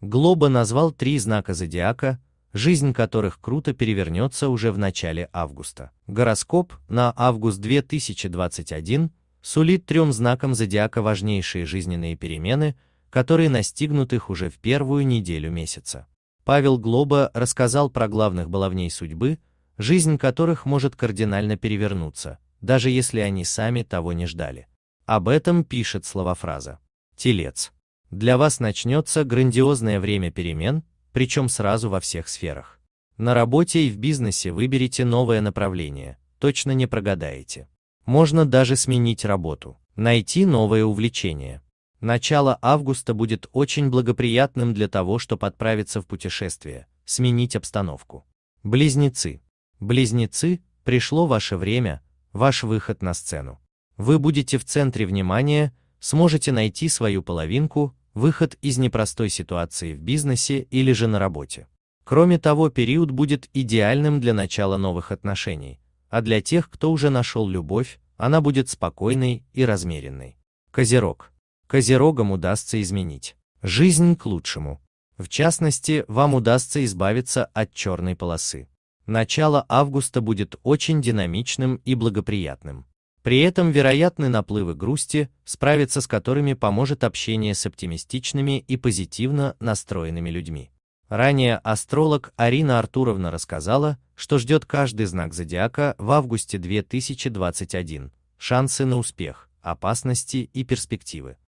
Глоба назвал три знака зодиака, жизнь которых круто перевернется уже в начале августа. Гороскоп на август 2021 сулит трем знакам зодиака важнейшие жизненные перемены, которые настигнут их уже в первую неделю месяца. Павел Глоба рассказал про главных баловней судьбы, жизнь которых может кардинально перевернуться, даже если они сами того не ждали. Об этом пишет словофраза. Телец. Для вас начнется грандиозное время перемен, причем сразу во всех сферах. На работе и в бизнесе выберите новое направление, точно не прогадаете. Можно даже сменить работу, найти новое увлечение. Начало августа будет очень благоприятным для того, чтобы отправиться в путешествие, сменить обстановку. Близнецы. Близнецы, пришло ваше время, ваш выход на сцену. Вы будете в центре внимания, сможете найти свою половинку, выход из непростой ситуации в бизнесе или же на работе. Кроме того, период будет идеальным для начала новых отношений, а для тех, кто уже нашел любовь, она будет спокойной и размеренной. Козерог. Козерогам удастся изменить жизнь к лучшему. В частности, вам удастся избавиться от черной полосы. Начало августа будет очень динамичным и благоприятным. При этом вероятны наплывы грусти, справиться с которыми поможет общение с оптимистичными и позитивно настроенными людьми. Ранее астролог Арина Артуровна рассказала, что ждет каждый знак зодиака в августе 2021, шансы на успех, опасности и перспективы.